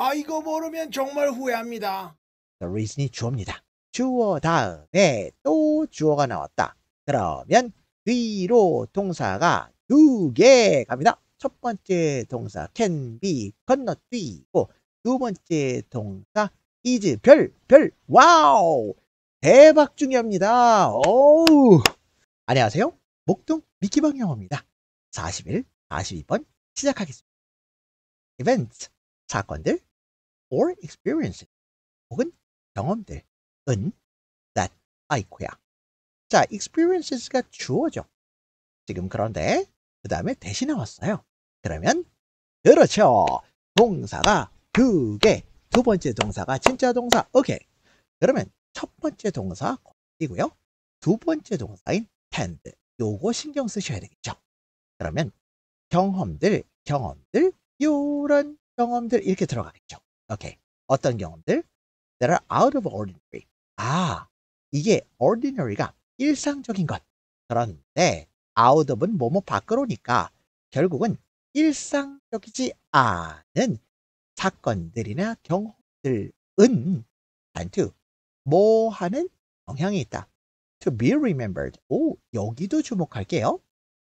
아 이거 모르면 정말 후회합니다. The reason이 주어입니다. 주어 다음에 또 주어가 나왔다. 그러면 뒤로 동사가 두 개 갑니다. 첫 번째 동사 can be 건너뛰고 두 번째 동사 is 별, 별, 와우! 대박 중요합니다. 오우! 안녕하세요. 목동 미키방 영어입니다. 4 1 42번 시작하겠습니다. 이벤트, 사건들, or experiences 혹은 경험들은 that 아이코야. 자, experiences가 주어죠. 지금 그런데 그 다음에 대시 나왔어요. 그러면 그렇죠. 동사가 두 개. 두 번째 동사가 진짜 동사. 오케이. 그러면 첫 번째 동사 이고요. 두 번째 동사인 tend. 요거 신경 쓰셔야 되겠죠. 그러면 경험들, 경험들, 요런 경험들 이렇게 들어가겠죠. 오케이. 어떤 경험들? That are out of ordinary. 아, 이게 ordinary가 일상적인 것. 그런데 out of은 뭐뭐 밖으로니까 결국은 일상적이지 않은 사건들이나 경험들은 단투 뭐 하는 경향이 있다. To be remembered. 오, 여기도 주목할게요.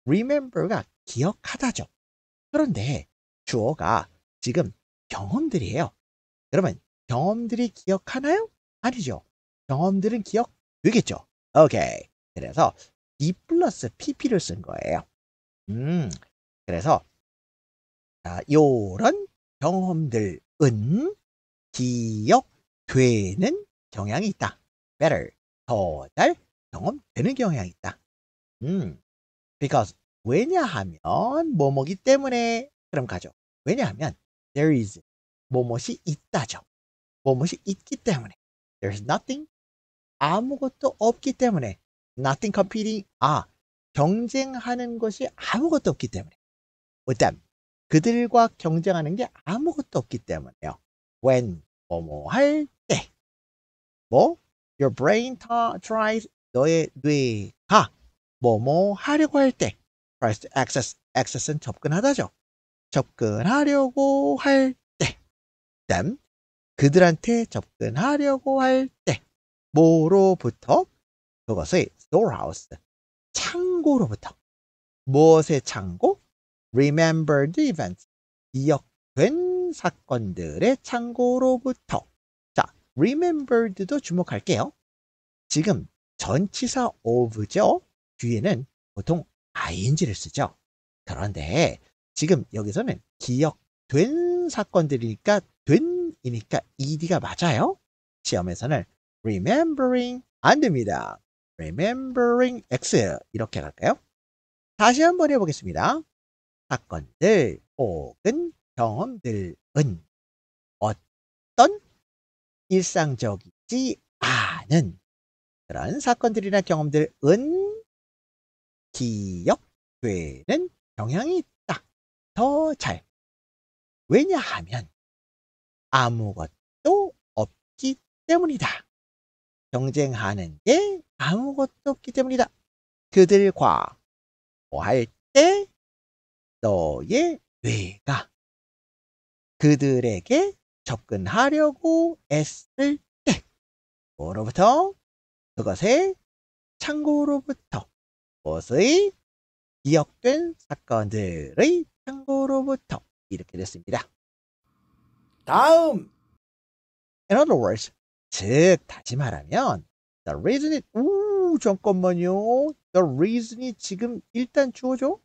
remember가 기억하다죠. 그런데 주어가 지금 경험들이에요. 여러분 경험들이 기억하나요? 아니죠. 경험들은 기억 되겠죠. 오케이. 그래서 D 플러스 PP를 쓴 거예요. 음, 그래서 자, 요런 경험들은 기억되는 경향이 있다. better, 더 잘 경험되는 경향이 있다. 음, because 왜냐하면 뭐뭐기 때문에 그럼 가죠. 왜냐하면 there is 뭐뭇이 있다죠. 뭐뭇이 있기 때문에 there's nothing 아무것도 없기 때문에 nothing competing 아 경쟁하는 것이 아무것도 없기 때문에 with them 그들과 경쟁하는 게 아무것도 없기 때문에요. when 뭐뭐 할때뭐 your brain tries 너의 뇌가 뭐뭐 하려고 할때 tries to access access은 접근하다죠. 접근하려고 할 잡담 그들한테 접근하려고 할 때 뭐로부터 그것의 storehouse 창고로부터 무엇의 창고? remembered events 기억된 사건들의 창고로부터 자 remembered도 주목할게요 지금 전치사 of죠 뒤에는 보통 ing를 쓰죠 그런데 지금 여기서는 기억된 사건들이니까 3이니까 ed가 맞아요. 시험에서는 remembering 안 됩니다. remembering x 이렇게 갈까요? 다시 한번 해보겠습니다. 사건들 혹은 경험들은 어떤 일상적이지 않은 그런 사건들이나 경험들은 기억되는 경향이 딱 더 잘. 왜냐하면 아무것도 없기 때문이다. 경쟁하는 게 아무것도 없기 때문이다. 그들과 뭐 할 때 너의 뇌가 그들에게 접근하려고 애쓸 때 뭐로부터 그것의 창고로부터 그것의 기억된 사건들의 창고로부터 이렇게 됐습니다. 다음. In other words, 즉 다시 말하면 the reason이 우 잠깐만요. the reason이 지금 일단 주어죠.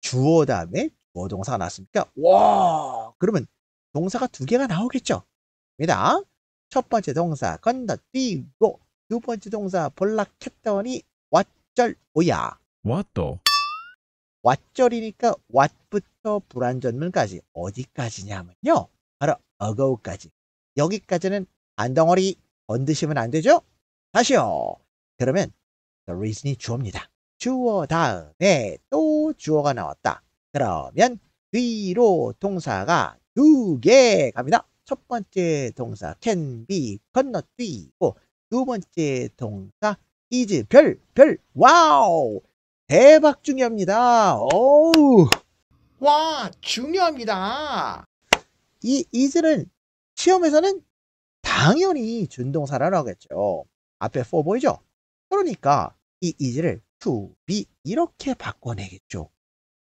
주어 다음에 주어 동사가 나왔으니까 와 그러면 동사가 두 개가 나오겠죠. 입니다. 첫 번째 동사 건너뛰고 두 번째 동사 볼락했더니 왓절 오야. 왓도. 왓절이니까 왓부터 불안전문까지 어디까지냐면요. 어거우까지. 여기까지는 안덩어리 건드시면 안 되죠? 다시요. 그러면 the reason이 주어입니다. 주어 다음에 또 주어가 나왔다. 그러면 뒤로 동사가 두 개 갑니다. 첫 번째 동사 can be 건너뛰고 두 번째 동사 is 별, 별, 와우! 대박 중요합니다. 오우! 와, 중요합니다. 이 is는 시험에서는 당연히 준동사라고 하겠죠. 앞에 for 보이죠? 그러니까 이 is를 to be 이렇게 바꿔내겠죠.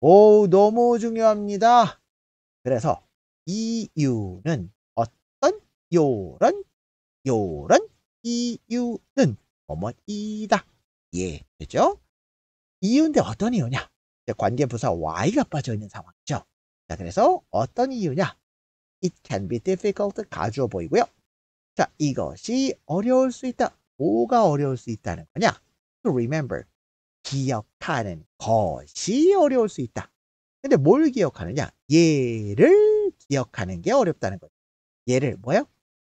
오 너무 중요합니다. 그래서 이유는 e 어떤 요런 요런 이유는 e 어머이다. 예, 그죠? 이유인데 e 어떤 이유냐? 관계 부사 y가 빠져 있는 상황이죠. 자, 그래서 어떤 이유냐? It can be difficult 가져 보이고요. 자, 이것이 어려울 수 있다. 뭐가 어려울 수 있다는 거냐? To remember, 기억하는 것이 어려울 수 있다. 근데 뭘 기억하느냐? 얘를 기억하는 게 어렵다는 거죠. 얘를 뭐요?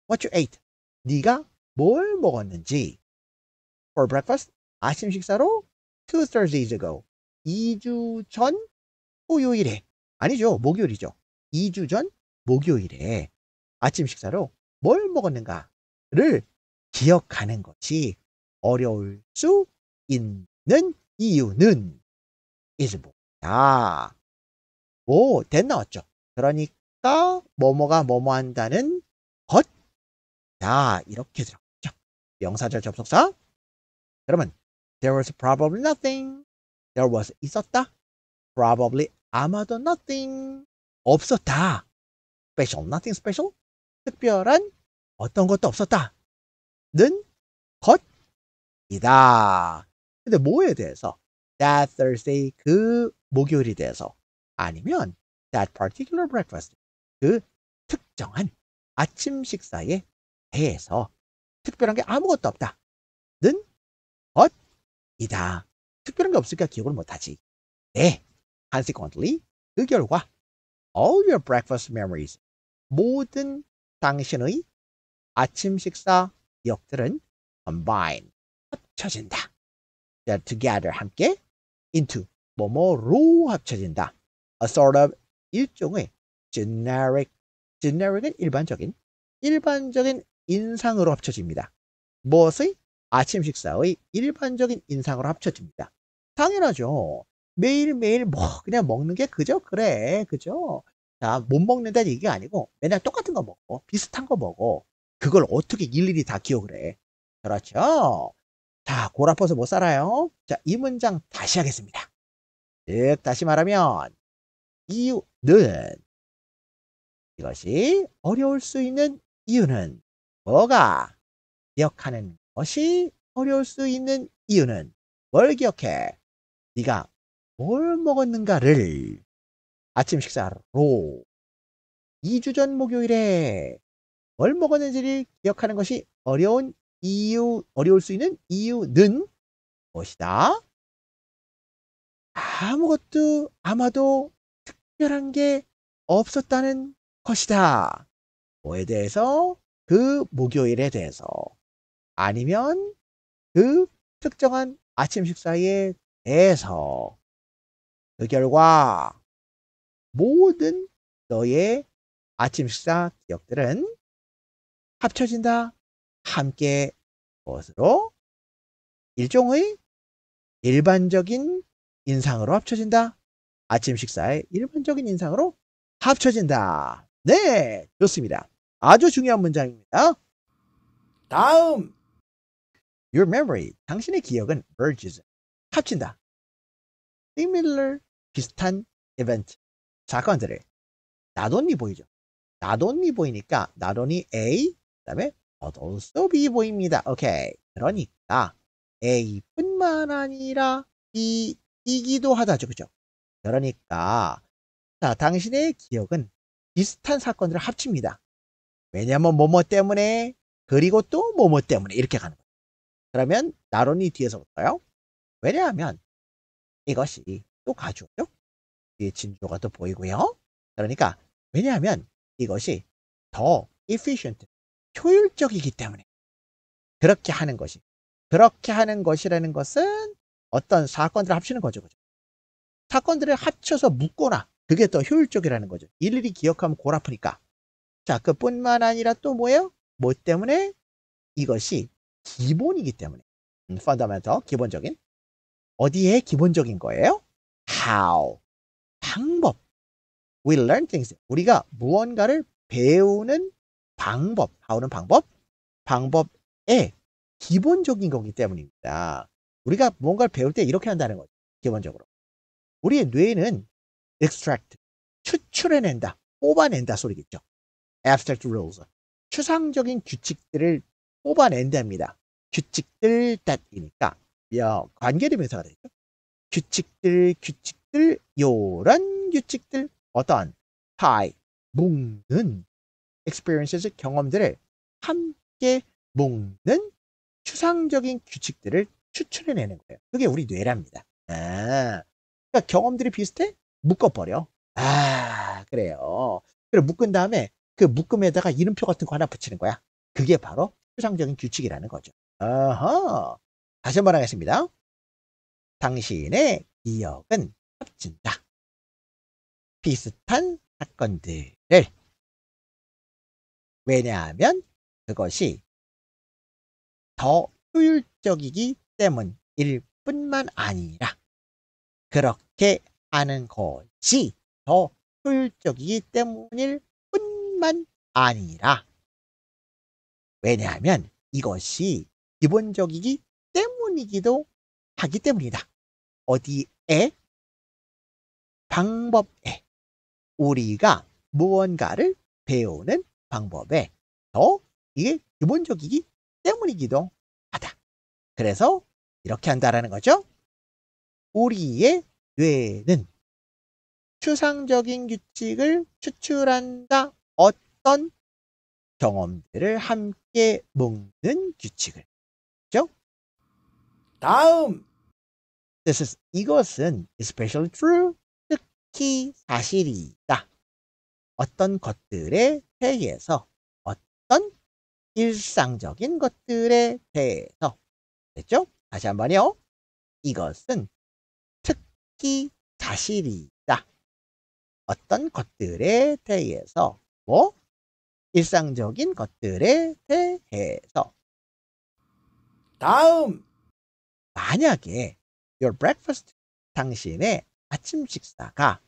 What you ate? 네가 뭘 먹었는지. For breakfast? 아침 식사로 two Thursdays ago. 2주 전 토요일에. 아니죠. 목요일이죠. 2주 전 목요일에 아침 식사로 뭘 먹었는가를 기억하는 것이 어려울 수 있는 이유는 일목이다. 뭐, 된 나왔죠. 그러니까 뭐뭐가 뭐뭐 한다는 것다 이렇게 들어갔죠. 명사절 접속사. 그러면 there was probably nothing. there was 있었다. probably 아마도 nothing 없었다. special, nothing special, 특별한 어떤 것도 없었다는 것이다. 근데 뭐에 대해서? That Thursday, 그 목요일에 대해서 아니면 that particular breakfast, 그 특정한 아침 식사에 대해서 특별한 게 아무것도 없다는 것이다. 특별한 게 없으니까 기억을 못하지. 네, consequently, 그 결과 all your breakfast memories, 모든 당신의 아침 식사 역들은 combine 합쳐진다. They're together 함께 into 뭐뭐로 합쳐진다. A sort of 일종의 generic generic은 일반적인 일반적인 인상으로 합쳐집니다. 무엇의 아침 식사의 일반적인 인상으로 합쳐집니다. 당연하죠. 매일매일 뭐 그냥 먹는 게 그저 그래 그죠 아, 못 먹는다는 얘기가 아니고 맨날 똑같은 거 먹고 비슷한 거 먹어. 그걸 어떻게 일일이 다 기억을 해. 그렇죠? 자, 골 아파서 못 살아요. 자, 이 문장 다시 하겠습니다. 즉, 다시 말하면 이유는 이것이 어려울 수 있는 이유는 뭐가 기억하는 것이 어려울 수 있는 이유는 뭘 기억해? 네가 뭘 먹었는가를 아침 식사로 2주 전 목요일에 뭘 먹었는지를 기억하는 것이 어려운 이유, 어려울 수 있는 이유는 무엇이다? 아무것도 아마도 특별한 게 없었다는 것이다. 뭐에 대해서? 그 목요일에 대해서. 아니면 그 특정한 아침 식사에 대해서. 그 결과 모든 너의 아침 식사 기억들은 합쳐진다. 함께 것으로 일종의 일반적인 인상으로 합쳐진다. 아침 식사의 일반적인 인상으로 합쳐진다. 네, 좋습니다. 아주 중요한 문장입니다. 다음. Your memory, 당신의 기억은 merges, 합친다. Similar, 비슷한 event, 사건들을 나돈니 보이죠. 나돈니 보이니까 나돈니 A 그다음에 also B 보입니다. 오케이. 그러니까 A뿐만 아니라 B 이기도 하다죠. 그죠? 그러니까 자, 당신의 기억은 비슷한 사건들을 합칩니다. 왜냐하면 뭐 뭐 때문에 그리고 또 뭐 뭐 때문에 이렇게 가는 거예요. 그러면 나론이 뒤에서부터요. 왜냐하면 이것이 또 가져오죠. 뒤에 진조가 또 보이고요. 그러니까 왜냐하면 이것이 더 efficient, 효율적이기 때문에 그렇게 하는 것이 그렇게 하는 것이라는 것은 어떤 사건들을 합치는 거죠. 그죠? 사건들을 합쳐서 묶거나 그게 더 효율적이라는 거죠. 일일이 기억하면 골 아프니까. 자, 그뿐만 아니라 또 뭐예요? 뭐 때문에? 이것이 기본이기 때문에. 펀더멘터, 음, 기본적인. 어디에 기본적인 거예요? How. 방법. We learn things. 우리가 무언가를 배우는 방법. h o 는 방법. 방법의 기본적인 거기 때문입니다. 우리가 무언가를 배울 때 이렇게 한다는 거죠. 기본적으로. 우리의 뇌는 extract, 추출해낸다, 뽑아낸다 소리겠죠. abstract rules, 추상적인 규칙들을 뽑아낸답니다. 규칙들 that이니까 관계대명사가 되죠. 규칙들, 규칙, 규칙들, 요런 규칙들, 어떠한 t i 묶는 experiences, 경험들을 함께 묶는 추상적인 규칙들을 추출해내는 거예요. 그게 우리 뇌랍니다. 아, 그러니까 경험들이 비슷해? 묶어버려. 아, 그래요. 그리고 묶은 다음에 그 묶음에다가 이름표 같은 거 하나 붙이는 거야. 그게 바로 추상적인 규칙이라는 거죠. 어허. 다시 한 번 하겠습니다. 당신의 기억은 겹친다. 비슷한 사건들을 왜냐하면 그것이 더 효율적이기 때문일 뿐만 아니라 그렇게 하는 것이 더 효율적이기 때문일 뿐만 아니라 왜냐하면 이것이 기본적이기 때문이기도 하기 때문이다. 어디에 방법에 우리가 무언가를 배우는 방법에 더 이게 기본적이기 때문이기도 하다. 그래서 이렇게 한다라는 거죠. 우리의 뇌는 추상적인 규칙을 추출한다. 어떤 경험들을 함께 묶는 규칙을. 그죠? 다음. This is, 이것은 especially true 특히 사실이다. 어떤 것들에 대해서 어떤 일상적인 것들에 대해서 됐죠? 다시 한번요. 이것은 특히 사실이다. 어떤 것들에 대해서 뭐 일상적인 것들에 대해서 다음 만약에 your breakfast 당신의 아침 식사가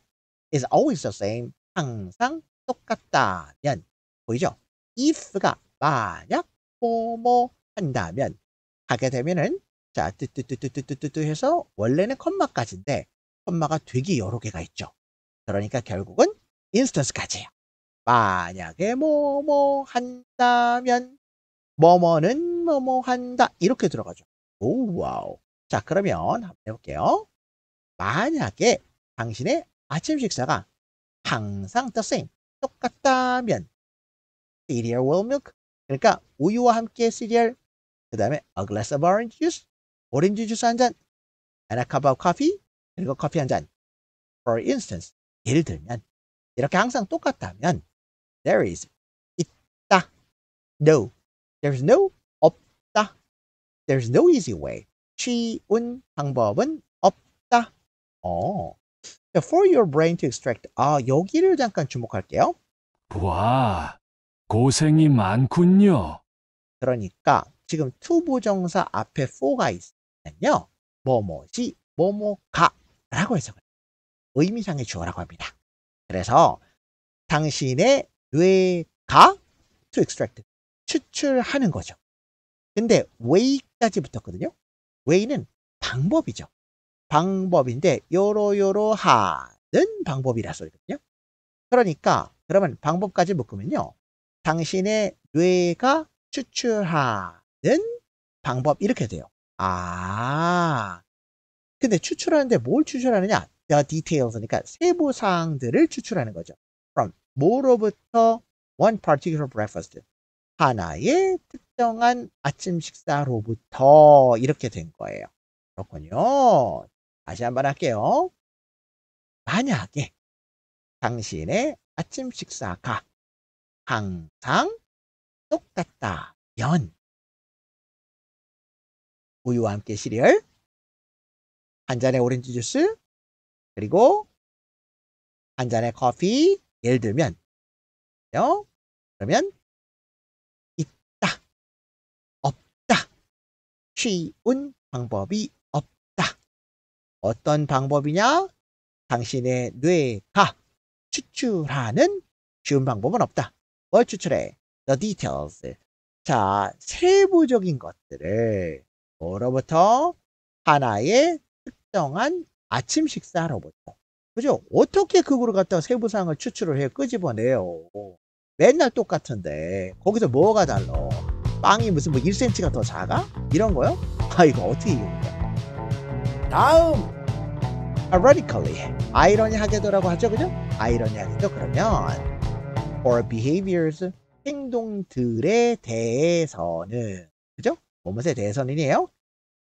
is always the same. 항상 똑같다면 보이죠? if가 만약 뭐 뭐 한다면 하게 되면은 자 뜨뜨뜨뜨뜨뜨뜨 해서 원래는 컴마까지인데 컴마가 되게 여러 개가 있죠. 그러니까 결국은 인스턴스까지예요. 만약에 뭐 뭐 한다면 뭐뭐는 뭐 뭐 한다 이렇게 들어가죠. 오 와우. 자 그러면 한번 해볼게요. 만약에 당신의 아침 식사가 항상 the same, 똑같다면 cereal with milk, 그러니까 우유와 함께 시리얼, 그 다음에 a glass of orange juice, 오렌지 주스 한 잔, and a cup of coffee, 그리고 커피 한 잔. For instance, 예를 들면 이렇게 항상 똑같다면 there is 있다, no, there's i no 없다, there's i no easy way, 쉬운 방법은 없다. 어. For your brain to extract. 아, 여기를 잠깐 주목할게요. 와, 고생이 많군요. 그러니까 지금 to 보정사 앞에 for가 있으면요. 뭐뭐지, 뭐뭐가 라고 해석을 의미상의 주어라고 합니다. 그래서 당신의 뇌가 to extract, 추출하는 거죠. 근데 way까지 붙었거든요. way는 방법이죠. 방법인데 요로요로하는 방법이라 소리거든요. 그러니까 그러면 방법까지 묶으면요. 당신의 뇌가 추출하는 방법 이렇게 돼요. 아 근데 추출하는데 뭘 추출하느냐? The details니까 세부 사항들을 추출하는 거죠. 그럼 뭐로부터 one particular breakfast 하나의 특정한 아침 식사로부터 이렇게 된 거예요. 그렇군요. 다시 한 번 할게요. 만약에 당신의 아침 식사가 항상 똑같다면 우유와 함께 시리얼, 한 잔의 오렌지 주스, 그리고 한 잔의 커피, 예를 들면, 그러면 있다, 없다, 쉬운 방법이 어떤 방법이냐? 당신의 뇌가 추출하는 쉬운 방법은 없다. 뭘 추출해? The details. 자, 세부적인 것들을 뭐로부터 하나의 특정한 아침 식사로부터 그죠? 어떻게 그거를 갖다가 세부사항을 추출을 해 끄집어내요. 맨날 똑같은데 거기서 뭐가 달라? 빵이 무슨 뭐 1cm가 더 작아? 이런 거요? 아 이거 어떻게 이용해? 다음 ironically, 아, 아이러니하게도라고 하죠, 그죠? 아이러니하게도 그러면 or behaviors 행동들에 대해서는 그죠? 뭐뭇에 대해서는이에요.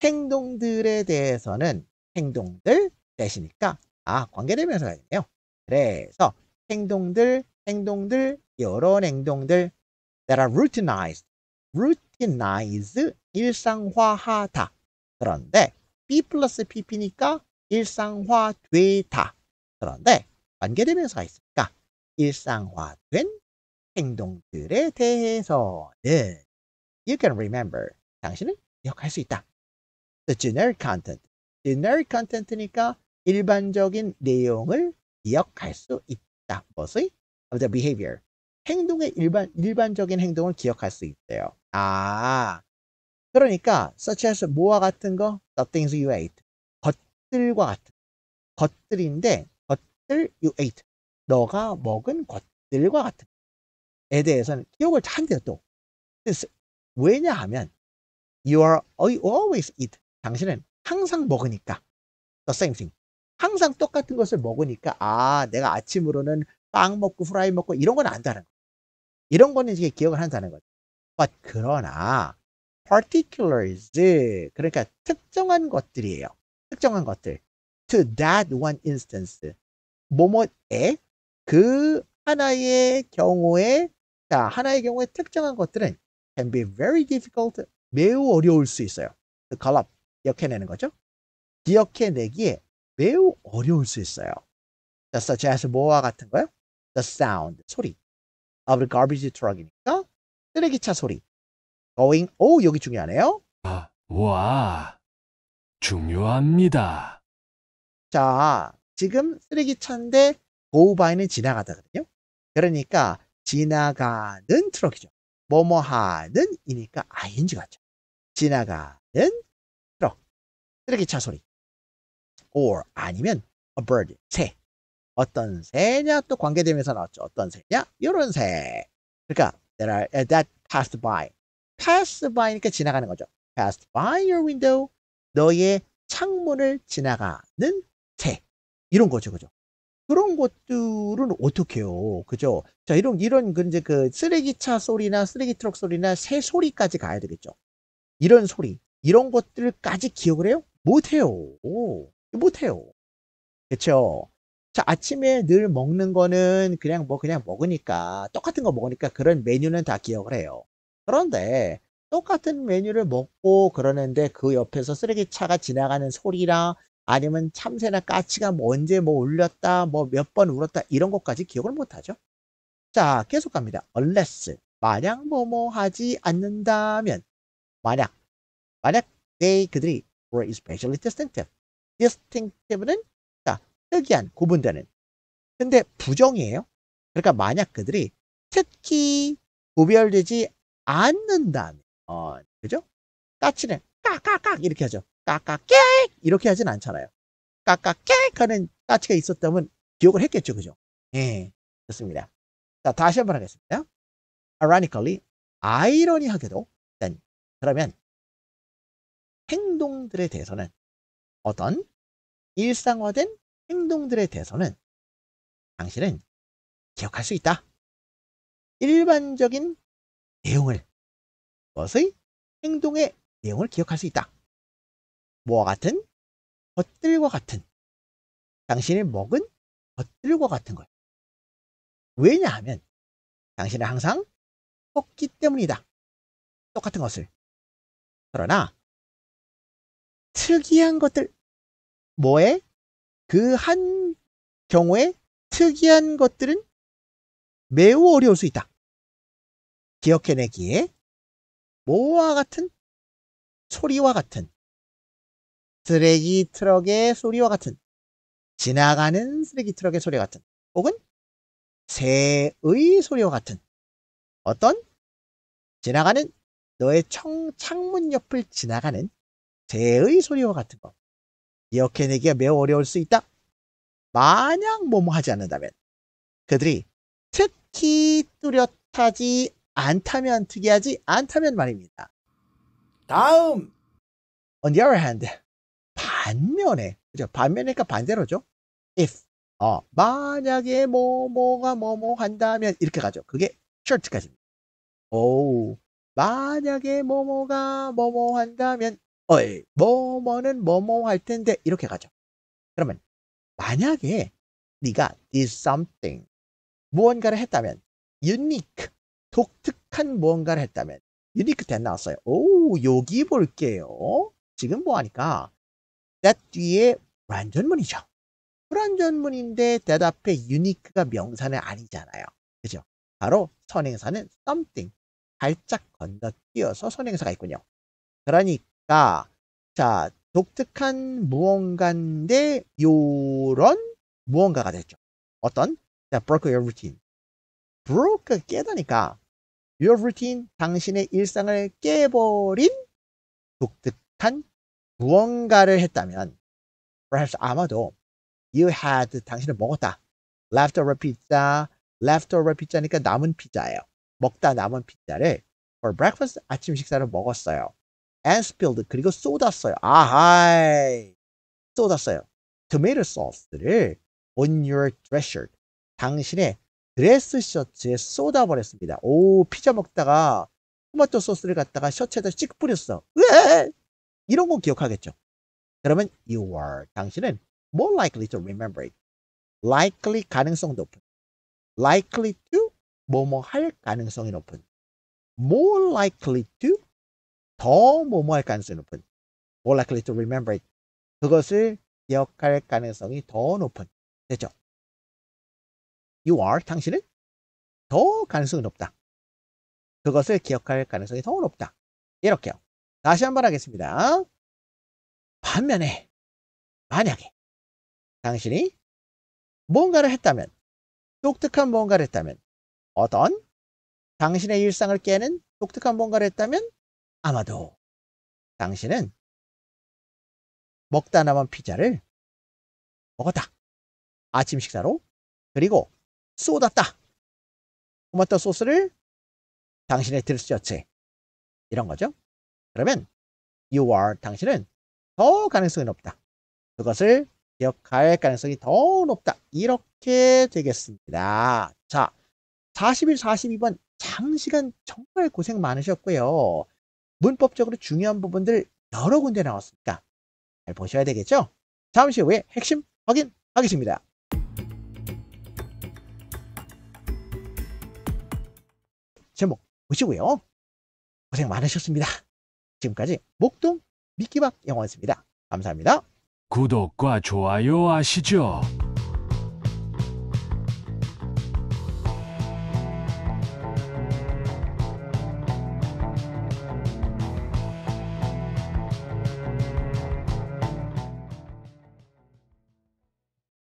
행동들에 대해서는 행동들 대시니까 아관계되면서가겠네요 그래서 행동들, 행동들, 이런 행동들 that are routinized, routinize 일상화하다. 그런데 B 플러스 PP니까 일상화되다. 그런데 관계대명사가 있으니까 일상화된 행동들에 대해서는 you can remember. 당신은 기억할 수 있다. The generic content. generic content니까 일반적인 내용을 기억할 수 있다. 무엇의? of the behavior. 행동의 일반, 일반적인 행동을 기억할 수 있대요. 아. 그러니까 such as 뭐와 같은 거? the things you ate. 것들과 같은 것들인데 것들 you ate 너가 먹은 것들과 같은 에 대해서는 기억을 잘해요 또 왜냐하면 you are oh, you always eat 당신은 항상 먹으니까 the same thing 항상 똑같은 것을 먹으니까 아 내가 아침으로는 빵 먹고 후라이 먹고 이런 건 안다는 거 이런 거는 이제 기억을 한다는 거죠 but 그러나 particulars 그러니까 특정한 것들이에요 특정한 것들. To that one instance. 뭐뭐에 그 하나의 경우에 자 하나의 경우에 특정한 것들은 can be very difficult 매우 어려울 수 있어요. To call u 기억해내는 거죠. 기억해내기에 매우 어려울 수 있어요. Just such as 뭐와 같은 거요? The sound 소리 of the garbage truck이니까 쓰레기차 소리. Going oh 여기 중요하네요. 아, 와. 중요합니다. 자, 지금 쓰레기 차인데 고우바이는 지나가다거든요. 그러니까 지나가는 트럭이죠. 뭐뭐 하는 이니까 ing 같죠. 지나가는 트럭. 쓰레기 차 소리. or 아니면 a bird, 새. 어떤 새냐 또 관계되면서 나왔죠. 어떤 새냐? 요런 새. 그러니까 there are uh, that passed by. pass by니까 지나가는 거죠. passed by your window. 너의 창문을 지나가는 새 이런 거죠, 그죠? 그런 것들은 어떻게요, 그죠? 자, 이런 이런 그제그 그 쓰레기차 소리나 쓰레기 트럭 소리나 새 소리까지 가야 되겠죠. 이런 소리, 이런 것들까지 기억을 해요? 못해요, 못해요. 그쵸 자, 아침에 늘 먹는 거는 그냥 뭐 그냥 먹으니까 똑같은 거 먹으니까 그런 메뉴는 다 기억을 해요. 그런데 똑같은 메뉴를 먹고 그러는데 그 옆에서 쓰레기차가 지나가는 소리라 아니면 참새나 까치가 뭐 언제 뭐 울렸다 뭐 몇 번 울었다 이런 것까지 기억을 못하죠. 자 계속 갑니다. unless 만약 뭐뭐 뭐 하지 않는다면 만약 만약 they 그들이 were especially distinctive distinctive는 자, 특이한 구분되는 근데 부정이에요. 그러니까 만약 그들이 특히 구별되지 않는다면 어, 그죠? 까치는 까까깍 이렇게 하죠. 까까깨 이렇게 하진 않잖아요. 까까깨 하는 까치가 있었다면 기억을 했겠죠. 그죠? 예. 좋습니다. 자, 다시 한번 하겠습니다. ironically, 아이러니하게도 일단 네. 그러면 행동들에 대해서는 어떤 일상화된 행동들에 대해서는 당신은 기억할 수 있다. 일반적인 내용을 것의 행동의 내용을 기억할 수 있다. 뭐와 같은? 것들과 같은. 당신이 먹은 것들과 같은 거예요. 왜냐하면 당신은 항상 먹기 때문이다. 똑같은 것을. 그러나 특이한 것들 뭐에 그 한 경우에 특이한 것들은 매우 어려울 수 있다. 기억해내기에 뭐와 같은? 소리와 같은. 쓰레기 트럭의 소리와 같은. 지나가는 쓰레기 트럭의 소리와 같은. 혹은 새의 소리와 같은. 어떤? 지나가는 너의 청, 창문 옆을 지나가는 새의 소리와 같은 것. 이렇게 내기가 매우 어려울 수 있다. 만약 뭐 뭐 하지 않는다면 그들이 특히 뚜렷하지 않다면 특이하지 않다면 말입니다. 다음. On the other hand, 반면에 그죠? 반면에니까 그러니까 반대로죠. If 어, 만약에 뭐뭐가 뭐뭐 한다면 이렇게 가죠. 그게 short까지입니다. 오, 만약에 뭐뭐가 뭐뭐 한다면 어이 뭐뭐는 뭐뭐 할 텐데 이렇게 가죠. 그러면 만약에 네가 did something 무언가를 했다면 unique 독특한 무언가를 했다면 유니크텐 나왔어요. 오 여기 볼게요. 지금 뭐하니까 that 뒤에 불안전문이죠불안전문인데 대답에 유니크가 명사는 아니잖아요. 그죠? 바로 선행사는 something 발짝 건너뛰어서 선행사가 있군요. 그러니까 자 독특한 무언가인데 요런 무언가가 됐죠. 어떤? 자, broke your routine. broke 깨다니까 your routine, 당신의 일상을 깨버린 독특한 무언가를 했다면 perhaps 아마도 you had 당신을 먹었다. left over pizza, left over pizza니까 남은 피자예요. 먹다 남은 피자를 for breakfast 아침 식사를 먹었어요. and spilled 그리고 쏟았어요. 아하이 쏟았어요. tomato sauce를 on your dress s r t 당신의 드레스 셔츠에 쏟아버렸습니다. 오, 피자 먹다가 토마토 소스를 갖다가 셔츠에다 찍 뿌렸어. 왜? 이런 거 기억하겠죠. 그러면 you are 당신은 more likely to remember it. likely 가능성 높은. likely to 뭐뭐 할 가능성이 높은. more likely to 더 뭐뭐 할 가능성이 높은. more likely to remember it. 그것을 기억할 가능성이 더 높은. 됐죠? you are 당신은 더 가능성이 높다. 그것을 기억할 가능성이 더 높다. 이렇게요. 다시 한번 하겠습니다. 반면에 만약에 당신이 뭔가를 했다면 독특한 뭔가를 했다면 어떤 당신의 일상을 깨는 독특한 뭔가를 했다면 아마도 당신은 먹다 남은 피자를 먹었다. 아침 식사로 그리고 쏟았다. 토마토 소스를 당신의 들수자체 이런 거죠. 그러면 you are 당신은 더 가능성이 높다. 그것을 기억할 가능성이 더 높다. 이렇게 되겠습니다. 자, 4 0일 42번 장시간 정말 고생 많으셨고요. 문법적으로 중요한 부분들 여러 군데 나왔으니까 잘 보셔야 되겠죠? 잠시 후에 핵심 확인하겠습니다. 보시고요. 고생 많으셨습니다. 지금까지 목동 미끼박 영화였습니다. 감사합니다. 구독과 좋아요 아시죠?